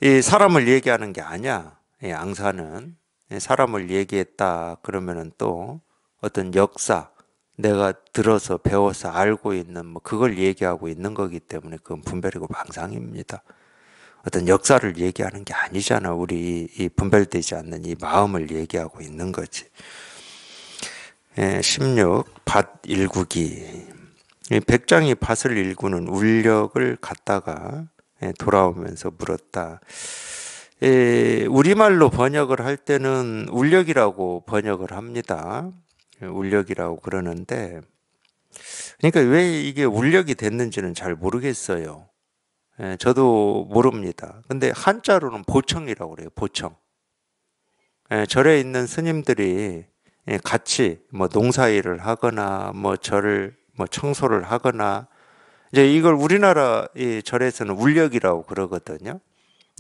이 사람을 얘기하는 게 아니야. 예, 앙사는 예, 사람을 얘기했다 그러면은 또 어떤 역사 내가 들어서 배워서 알고 있는 뭐 그걸 얘기하고 있는 거기 때문에 그건 분별이고 방상입니다. 어떤 역사를 얘기하는 게 아니잖아. 우리 이 분별되지 않는 이 마음을 얘기하고 있는 거지. 16. 예, 밭 일구기. 백장이 밭을 일구는 울력을 갖다가 예, 돌아오면서 물었다. 우리말로 번역을 할 때는 울력이라고 번역을 합니다. 울력이라고 그러는데, 그러니까 왜 이게 울력이 됐는지는 잘 모르겠어요. 예, 저도 모릅니다. 근데 한자로는 보청이라고 그래요. 보청. 예, 절에 있는 스님들이 예, 같이 뭐 농사일을 하거나 뭐 절을 뭐 청소를 하거나 이제 이걸 우리나라 이 절에서는 울력이라고 그러거든요.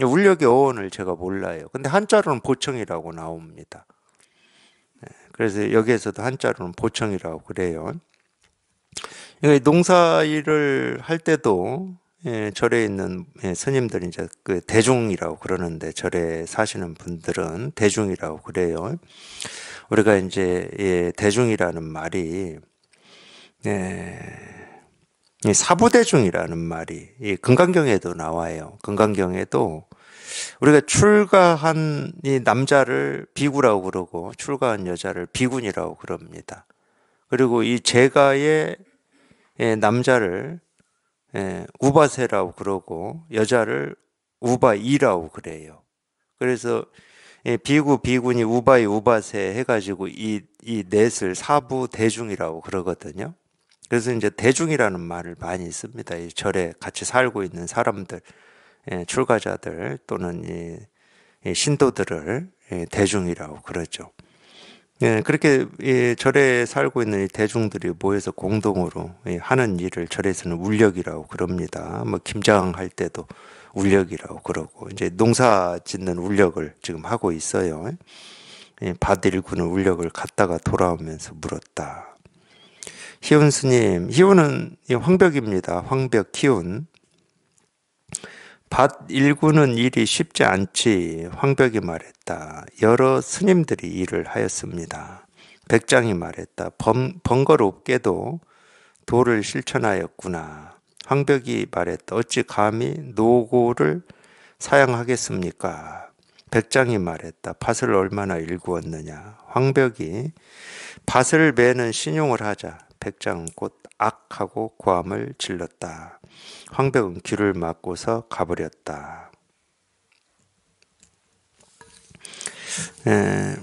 울력의 어원을 제가 몰라요. 근데 한자로는 보청이라고 나옵니다. 예, 그래서 여기에서도 한자로는 보청이라고 그래요. 농사일을 할 때도 예, 절에 있는 예, 스님들 이제 그 대중이라고 그러는데 절에 사시는 분들은 대중이라고 그래요. 우리가 이제 예, 대중이라는 말이 예, 사부대중이라는 말이 이 금강경에도 나와요. 금강경에도 우리가 출가한 이 남자를 비구라고 그러고 출가한 여자를 비군이라고 그럽니다. 그리고 이 제가의 예, 남자를 예, 우바세라고 그러고 여자를 우바이라고 그래요. 그래서 예, 비구 비군이 우바이 우바세 해가지고 이 이 넷을 사부 대중이라고 그러거든요. 그래서 이제 대중이라는 말을 많이 씁니다. 이 절에 같이 살고 있는 사람들, 예, 출가자들 또는 이, 이 신도들을 예, 대중이라고 그러죠. 예, 그렇게 이 절에 살고 있는 이 대중들이 모여서 공동으로 예, 하는 일을 절에서는 울력이라고 그럽니다. 뭐 김장할 때도 울력이라고 그러고 이제 농사 짓는 울력을 지금 하고 있어요. 예, 밭 일구는 울력을 갔다가 돌아오면서 물었다. 희운 스님, 희운은 황벽입니다. 황벽 키운 밭 일구는 일이 쉽지 않지 황벽이 말했다. 여러 스님들이 일을 하였습니다. 백장이 말했다. 번, 번거롭게도 도를 실천하였구나. 황벽이 말했다. 어찌 감히 노고를 사양하겠습니까? 백장이 말했다. 밭을 얼마나 일구었느냐. 황벽이 밭을 매는 신용을 하자. 백장은 곧 악하고 고함을 질렀다. 황백은 귀를 막고서 가버렸다. 에,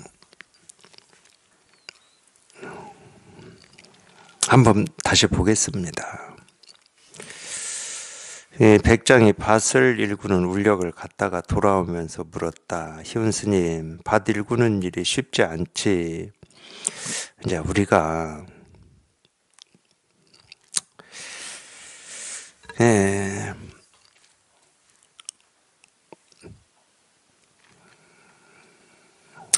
한번 다시 보겠습니다. 예, 백장이 밭을 일구는 울력을 갔다가 돌아오면서 물었다. 희운 스님, 밭 일구는 일이 쉽지 않지. 이제 우리가 예.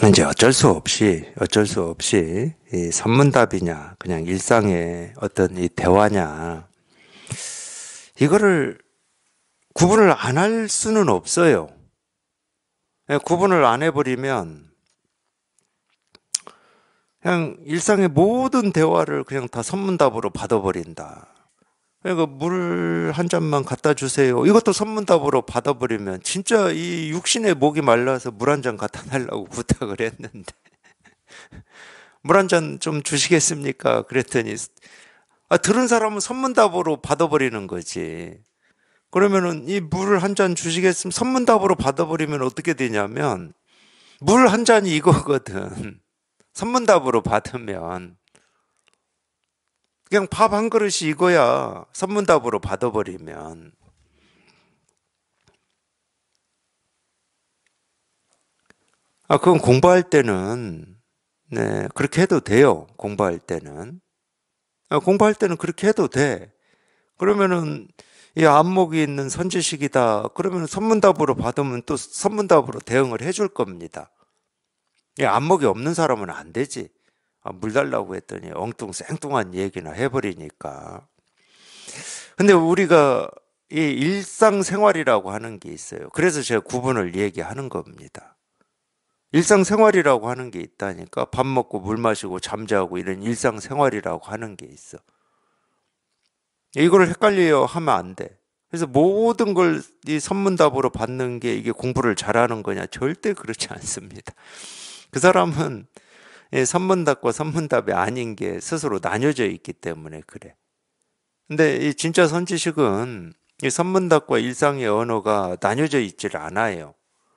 이제 어쩔 수 없이 어쩔 수 없이 이 선문답이냐 그냥 일상의 어떤 이 대화냐 이거를 구분을 안 할 수는 없어요. 예, 구분을 안 해버리면 그냥 일상의 모든 대화를 그냥 다 선문답으로 받아버린다. 그러니까 물한 잔만 갖다 주세요. 이것도 선문답으로 받아버리면 진짜 이 육신의 목이 말라서 물 한 잔 갖다 달라고 (laughs) 부탁을 했는데 물 한 잔 좀 주시겠습니까? 그랬더니 아, 들은 사람은 선문답으로 받아버리는 거지. 그러면은 이물 한 잔주시겠습니까 선문답으로 받아버리면 어떻게 되냐면 물 한 잔이 이거거든. 선문답으로 받으면 그냥 밥 한 그릇이 이거야. 선문답으로 받아버리면. 아, 그건 공부할 때는, 네, 그렇게 해도 돼요. 공부할 때는. 아, 공부할 때는 그렇게 해도 돼. 그러면은, 이 안목이 있는 선지식이다. 그러면 선문답으로 받으면 또 선문답으로 대응을 해줄 겁니다. 이 안목이 없는 사람은 안 되지. 아, 물 달라고 했더니 엉뚱 생뚱한 얘기나 해버리니까. 근데 우리가 이 일상생활이라고 하는 게 있어요. 그래서 제가 구분을 얘기하는 겁니다. 일상생활이라고 하는 게 있다니까 밥 먹고 물 마시고 잠자고 이런 일상생활이라고 하는 게 있어. 이걸 헷갈려 하면 안 돼. 그래서 모든 걸 이 선문답으로 받는 게 이게 공부를 잘하는 거냐 절대 그렇지 않습니다. 그 사람은 예, 선문답과 선문답이 아닌 게 스스로 나뉘어져 있기 때문에 그래. 근데 이 진짜 선지식은 이 선문답과 일상의 언어가 나뉘어져 있질 않아요.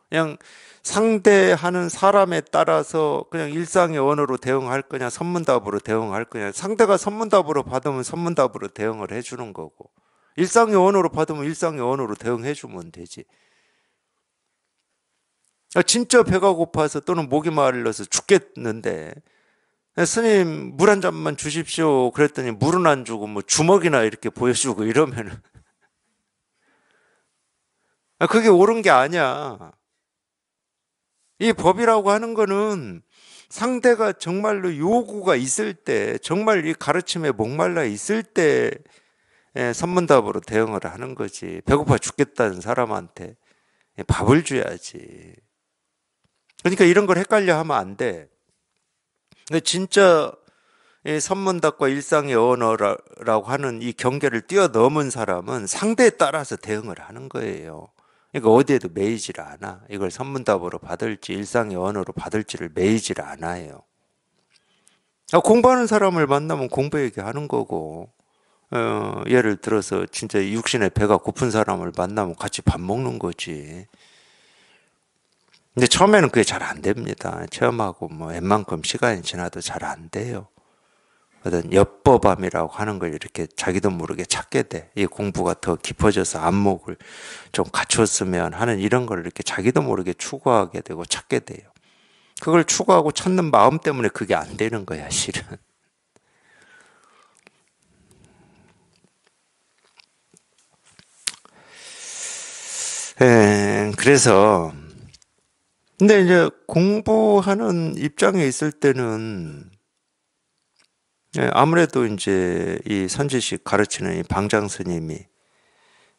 그냥 상대하는 사람에 따라서 그냥 일상의 언어로 대응할 거냐, 선문답으로 대응할 거냐. 상대가 선문답으로 받으면 선문답으로 대응을 해주는 거고, 일상의 언어로 받으면 일상의 언어로 대응해주면 되지. 아, 진짜 배가 고파서 또는 목이 마를러서 죽겠는데 스님 물 한 잔만 주십시오. 그랬더니 물은 안 주고 뭐 주먹이나 이렇게 보여주고 이러면 은 아, 그게 옳은 게 아니야. 이 법이라고 하는 거는 상대가 정말로 요구가 있을 때, 정말 이 가르침에 목말라 있을 때 예, 선문답으로 대응을 하는 거지. 배고파 죽겠다는 사람한테 밥을 줘야지. 그러니까 이런 걸 헷갈려 하면 안 돼. 근데 진짜 선문답과 일상의 언어라고 하는 이 경계를 뛰어넘은 사람은 상대에 따라서 대응을 하는 거예요. 그러니까 어디에도 매이질 않아. 이걸 선문답으로 받을지 일상의 언어로 받을지를 매이질 않아요. 아, 공부하는 사람을 만나면 공부 얘기하는 거고 어, 예를 들어서 진짜 육신의 배가 고픈 사람을 만나면 같이 밥 먹는 거지. 근데 처음에는 그게 잘 안 됩니다. 체험하고 뭐 웬만큼 시간이 지나도 잘 안 돼요. 어떤 그러니까 옆법암이라고 하는 걸 이렇게 자기도 모르게 찾게 돼. 이 공부가 더 깊어져서 안목을 좀 갖췄으면 하는 이런 걸 이렇게 자기도 모르게 추구하게 되고 찾게 돼요. 그걸 추구하고 찾는 마음 때문에 그게 안 되는 거야, 실은. 에, 예, 그래서 근데 이제 공부하는 입장에 있을 때는 예, 아무래도 이제 이 선지식 가르치는 이 방장 스님이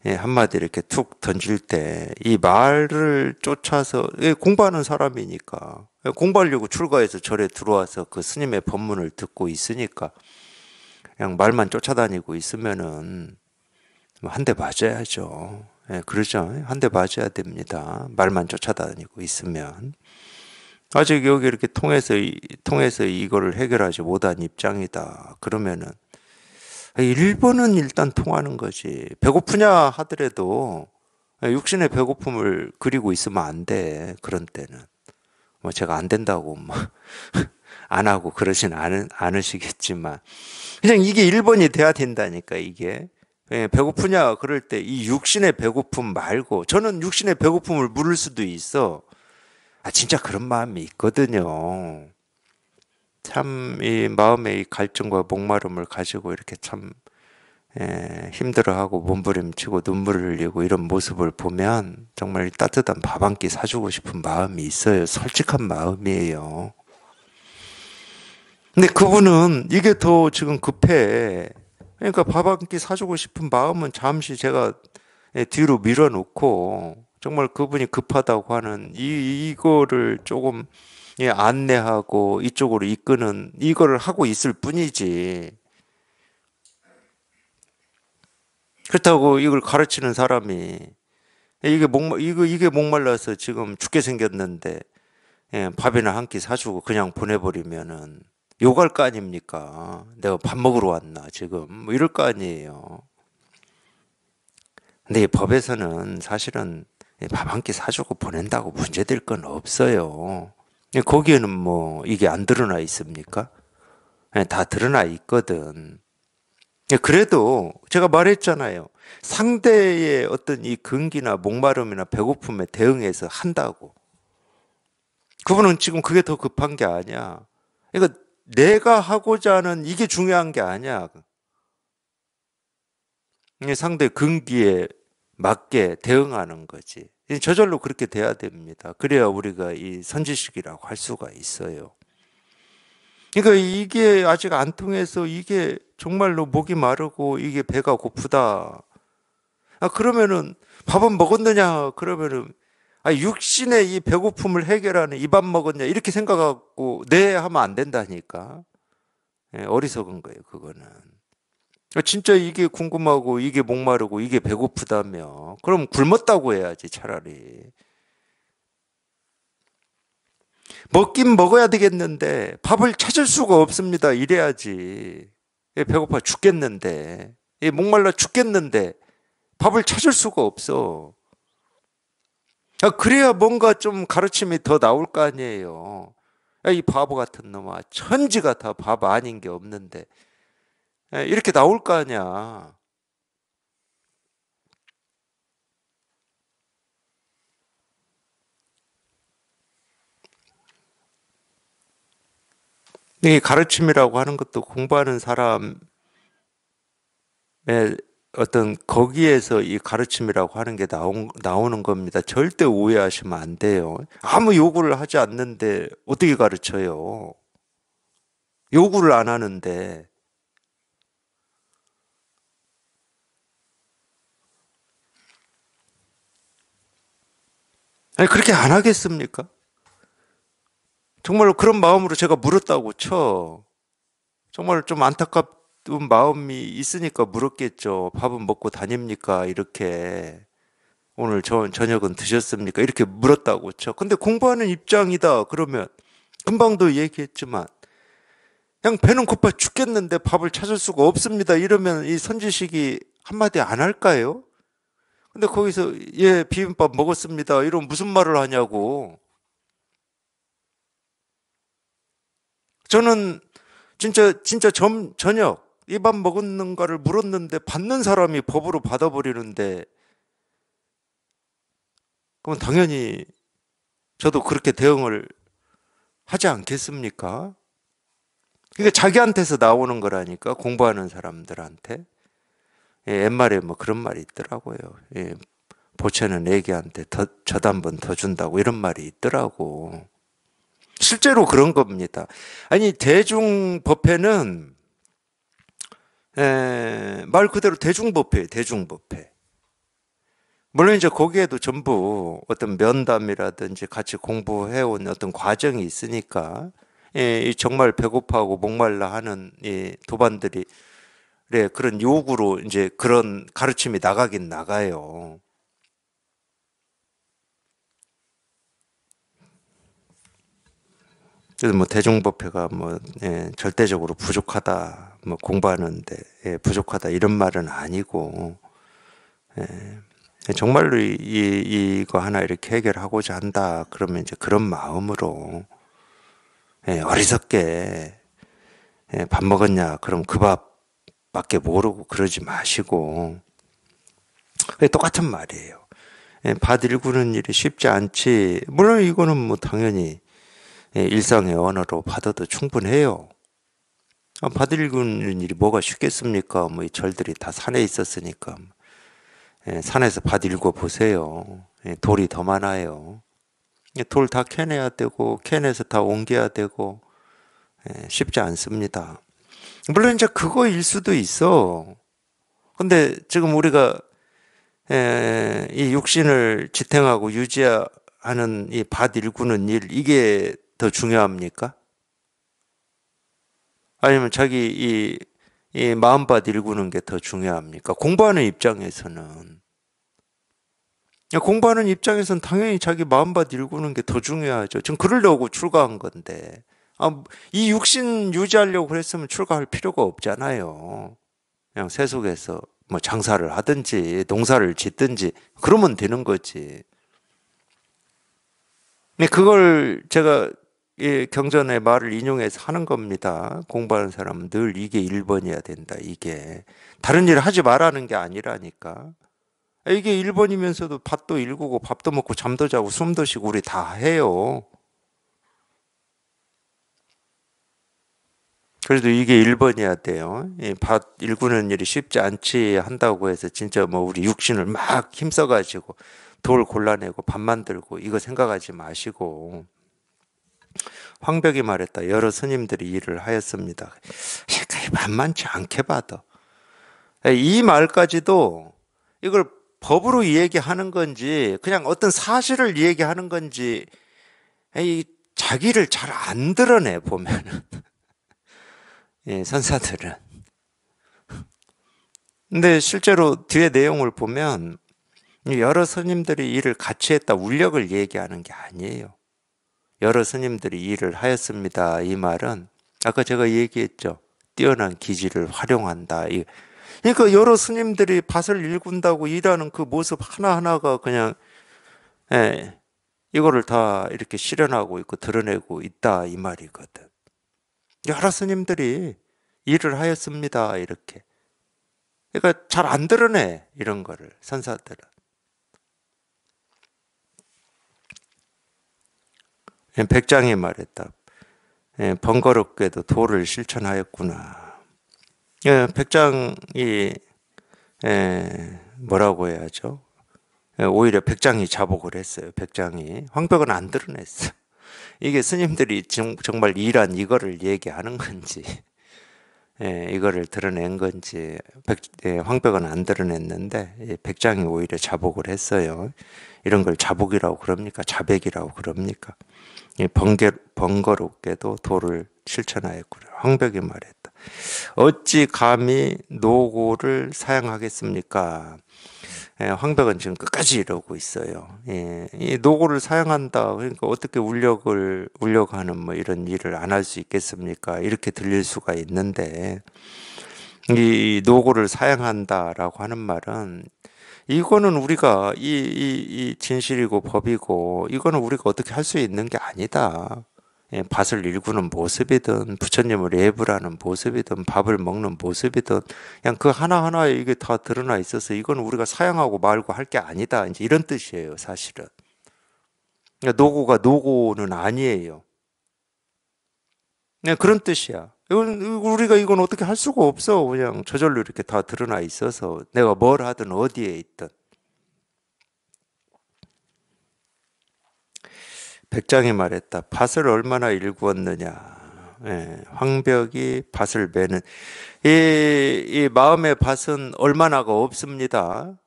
예, 한마디 이렇게 툭 던질 때 이 말을 쫓아서 예, 공부하는 사람이니까 공부하려고 출가해서 절에 들어와서 그 스님의 법문을 듣고 있으니까 그냥 말만 쫓아다니고 있으면은 뭐 한 대 맞아야죠. 예, 그러죠. 한 대 맞아야 됩니다. 말만 쫓아다니고 있으면. 아직 여기 이렇게 통해서, 통해서 이거를 해결하지 못한 입장이다. 그러면은, 아, 일본은 일단 통하는 거지. 배고프냐 하더라도, 아, 육신의 배고픔을 그리고 있으면 안 돼. 그런 때는. 뭐 제가 안 된다고 뭐 안 (laughs) 하고 그러진 않, 않으시겠지만 그냥 이게 일본이 돼야 된다니까 이게 예, 배고프냐 그럴 때 이 육신의 배고픔 말고 저는 육신의 배고픔을 물을 수도 있어. 아 진짜 그런 마음이 있거든요. 참 이 마음의 이 갈증과 목마름을 가지고 이렇게 참 예, 힘들어하고 몸부림치고 눈물을 흘리고 이런 모습을 보면 정말 따뜻한 밥 한 끼 사주고 싶은 마음이 있어요. 솔직한 마음이에요. 근데 그분은 이게 더 지금 급해. 그러니까 밥 한 끼 사주고 싶은 마음은 잠시 제가 뒤로 밀어놓고 정말 그분이 급하다고 하는 이 이거를 조금 예, 안내하고 이쪽으로 이끄는 이거를 하고 있을 뿐이지. 그렇다고 이걸 가르치는 사람이 이게 목 이거 이게 목말라서 지금 죽게 생겼는데 예, 밥이나 한 끼 사주고 그냥 보내버리면은 욕할 거 아닙니까? 내가 밥 먹으러 왔나, 지금. 뭐 이럴 거 아니에요. 근데 이 법에서는 사실은 밥 한 끼 사주고 보낸다고 문제될 건 없어요. 거기에는 뭐 이게 안 드러나 있습니까? 예, 다 드러나 있거든. 예, 그래도 제가 말했잖아요. 상대의 어떤 이 근기나 목마름이나 배고픔에 대응해서 한다고. 그분은 지금 그게 더 급한 게 아니야. 그러니까 내가 하고자 하는 이게 중요한 게 아니야. 상대 근기에 맞게 대응하는 거지. 저절로 그렇게 돼야 됩니다. 그래야 우리가 이 선지식이라고 할 수가 있어요. 그러니까 이게 아직 안 통해서 이게 정말로 목이 마르고 이게 배가 고프다. 아, 그러면은 밥은 먹었느냐? 그러면은 아, 육신의 이 배고픔을 해결하는 이 밥 먹었냐 이렇게 생각하고 네 하면 안 된다니까 네, 어리석은 거예요 그거는 진짜 이게 궁금하고 이게 목마르고 이게 배고프다며 그럼 굶었다고 해야지 차라리 먹긴 먹어야 되겠는데 밥을 찾을 수가 없습니다 이래야지 예, 배고파 죽겠는데 예, 목말라 죽겠는데 밥을 찾을 수가 없어 그래야 뭔가 좀 가르침이 더 나올 거 아니에요. 이 바보 같은 놈아, 천지가 다 바보 아닌 게 없는데 이렇게 나올 거 아니야. 이 가르침이라고 하는 것도 공부하는 사람의 어떤 거기에서 이 가르침이라고 하는 게 나온, 나오는 겁니다. 절대 오해하시면 안 돼요. 아무 요구를 하지 않는데 어떻게 가르쳐요? 요구를 안 하는데. 아니, 그렇게 안 하겠습니까? 정말로 그런 마음으로 제가 물었다고 쳐. 정말 좀 안타깝, 또 마음이 있으니까 물었겠죠. 밥은 먹고 다닙니까? 이렇게 오늘 저, 저녁은 드셨습니까? 이렇게 물었다고 쳐. 근데 공부하는 입장이다. 그러면 금방도 얘기했지만 그냥 배는 고파 죽겠는데 밥을 찾을 수가 없습니다. 이러면 이 선지식이 한마디 안 할까요? 근데 거기서 예 비빔밥 먹었습니다. 이러면 무슨 말을 하냐고. 저는 진짜 진짜 점 저녁 이밥 먹었는가를 물었는데 받는 사람이 법으로 받아버리는데 그럼 당연히 저도 그렇게 대응을 하지 않겠습니까? 그게 자기한테서 나오는 거라니까 공부하는 사람들한테 예, 옛말에 뭐 그런 말이 있더라고요. 예, 보채는 애기한테 더, 저단번 더 준다고 이런 말이 있더라고. 실제로 그런 겁니다. 아니 대중 법회는 에, 예, 말 그대로 대중법회 대중법회. 물론 이제 거기에도 전부 어떤 면담이라든지 같이 공부해온 어떤 과정이 있으니까 예, 정말 배고파하고 목말라 하는 예, 도반들이 네, 그런 요구로 이제 그런 가르침이 나가긴 나가요. 그래서 뭐 대중법회가 뭐 예, 절대적으로 부족하다 뭐 공부하는데 예, 부족하다 이런 말은 아니고 예, 예, 정말로 이, 이, 거 하나 이렇게 해결하고자 한다 그러면 이제 그런 마음으로 어리석게 밥 먹었냐 그럼 그 밥밖에 모르고 그러지 마시고 똑같은 말이에요. 밭 일구는 일이 쉽지 않지 물론 이거는 뭐 당연히 일상의 언어로 받아도 충분해요. 아, 바들 읽는 일이 뭐가 쉽겠습니까? 뭐 이 절들이 다 산에 있었으니까 예, 산에서 밭 읽어 보세요. 예, 돌이 더 많아요. 예, 돌다 캐내야 되고 캐내서 다 옮겨야 되고 예, 쉽지 않습니다. 물론 이제 그거일 수도 있어. 근데 지금 우리가 예, 이 육신을 지탱하고 유지하는 이밭 일구는 일 이게 더 중요합니까? 아니면 자기 이, 이 마음밭 일구는 게 더 중요합니까? 공부하는 입장에서는. 공부하는 입장에서는 당연히 자기 마음밭 일구는 게 더 중요하죠. 지금 그러려고 출가한 건데. 아, 이 육신 유지하려고 그랬으면 출가할 필요가 없잖아요. 그냥 세속에서 뭐 장사를 하든지 농사를 짓든지 그러면 되는 거지. 근데 그걸 제가 경전의 말을 인용해서 하는 겁니다. 공부하는 사람은 늘 이게 1번이야 어 된다. 이게 다른 일을 하지 말라는 게 아니라니까. 이게 1번이면서도 밥도 일구고 밥도 먹고 잠도 자고 숨도 쉬고 우리 다 해요. 그래도 이게 1번이야 돼요. 밥 일구는 일이 쉽지 않지 한다고 해서 진짜 뭐 우리 육신을 막 힘써가지고 돌 골라내고 밥 만들고 이거 생각하지 마시고 황벽이 말했다. 여러 스님들이 일을 하였습니다. 만만치 않게 봐도 예, 이 말까지도 이걸 법으로 이기하는 건지 그냥 어떤 사실을 이기하는 건지 예, 자기를 잘 안 드러내 보면은 (laughs) 예, 선사들은 근데 실제로 뒤에 내용을 보면 여러 스님들이 일을 같이 했다 울력을 얘기하는 게 아니에요. 여러 스님들이 일을 하였습니다. 이 말은 아까 제가 얘기했죠. 뛰어난 기질을 활용한다. 그러니까 여러 스님들이 밭을 일군다고 일하는 그 모습 하나하나가 그냥 예, 이거를 다 이렇게 실현하고 있고 드러내고 있다 이 말이거든. 여러 스님들이 일을 하였습니다. 이렇게. 그러니까 잘 안 드러내 이런 거를 선사들은. 예, 백장이 말했다. 예, 번거롭게도 도를 실천하였구나. 예, 백장이 뭐라고 해야죠? 오히려 백장이 자복을 했어요. 백장이 황벽은 안 드러냈어. 이게 스님들이 정말 일한 이거를 얘기하는 건지 이거를 드러낸 건지 황벽은 안 드러냈는데 백장이 오히려 자복을 했어요. 이런 걸 자복이라고 그럽니까? 자백이라고 그럽니까? 번개, 번거롭게도 도를 실천하였구나. 황벽이 말했다. 어찌 감히 노고를 사양하겠습니까? 예, 황벽은 지금 끝까지 이러고 있어요. 예, 이 노고를 사용한다. 그러니까 어떻게 울력을 울력하는 뭐 이런 일을 안 할 수 있겠습니까? 이렇게 들릴 수가 있는데 이 노고를 사용한다라고 하는 말은 이거는 우리가 이, 이, 이 진실이고 법이고 이거는 우리가 어떻게 할 수 있는 게 아니다. 예, 밭을 일구는 모습이든 부처님을 예불하는 모습이든 밥을 먹는 모습이든 그냥 그 하나하나에 이게 다 드러나 있어서 이건 우리가 사양하고 말고 할 게 아니다. 이제 이런 뜻이에요, 사실은. 그러니까 노고가 노고는 아니에요. 그냥 네, 그런 뜻이야. 이건 우리가 이건 어떻게 할 수가 없어. 그냥 저절로 이렇게 다 드러나 있어서 내가 뭘 하든 어디에 있든 백장이 말했다. 밭을 얼마나 일구었느냐. 예, 황벽이 밭을 매는 이, 이 마음의 밭은 얼마나가 없습니다.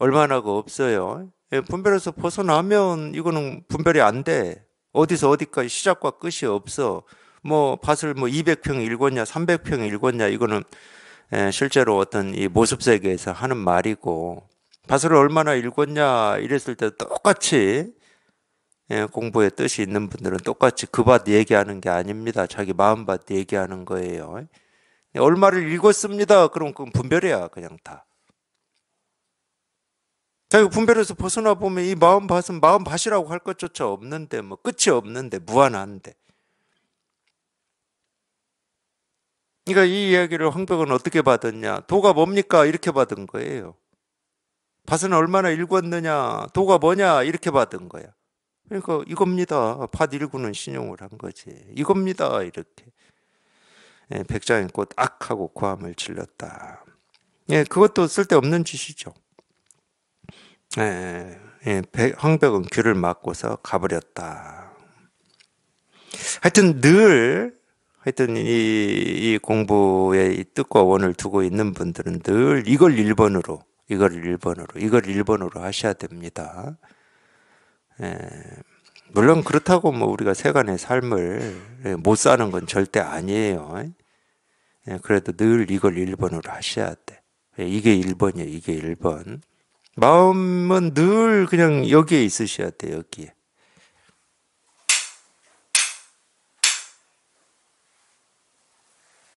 얼마나가 없어요. 예, 분별해서 벗어나면 이거는 분별이 안 돼. 어디서 어디까지 시작과 끝이 없어. 뭐 밭을 뭐 200평 일궜냐 300평 일궜냐 이거는 예, 실제로 어떤 이 모습 세계에서 하는 말이고 밭을 얼마나 일궜냐 이랬을 때 똑같이 예, 공부의 뜻이 있는 분들은 똑같이 그 밭 얘기하는 게 아닙니다. 자기 마음밭 얘기하는 거예요. 예, 얼마를 읽었습니다. 그럼 그건 분별이야 그냥 다. 자기 분별해서 벗어나 보면 이 마음밭은 마음밭이라고 할 것조차 없는데 뭐 끝이 없는데 무한한데 그러니까 이 이야기를 황백은 어떻게 받았냐? 도가 뭡니까? 이렇게 받은 거예요. 밭은 얼마나 일궜느냐? 도가 뭐냐? 이렇게 받은 거야. 그러니까 이겁니다. 밭 일구는 신용을 한 거지. 이겁니다. 이렇게. 예, 백장의 꽃 악하고 고함을 질렀다. 예, 그것도 쓸데없는 짓이죠. 예, 예, 백, 황백은 귀를 막고서 가버렸다. 하여튼 늘 하여튼 이, 이 공부의 이 뜻과 원을 두고 있는 분들은 늘 이걸 1번으로, 이걸 1번으로, 이걸 1번으로 하셔야 됩니다. 예, 물론 그렇다고 뭐 우리가 세간의 삶을 못 사는 건 절대 아니에요. 예, 그래도 늘 이걸 1번으로 하셔야 돼. 예, 이게 1번이에요, 이게 1번. 마음은 늘 그냥 여기에 있으셔야 돼, 여기에.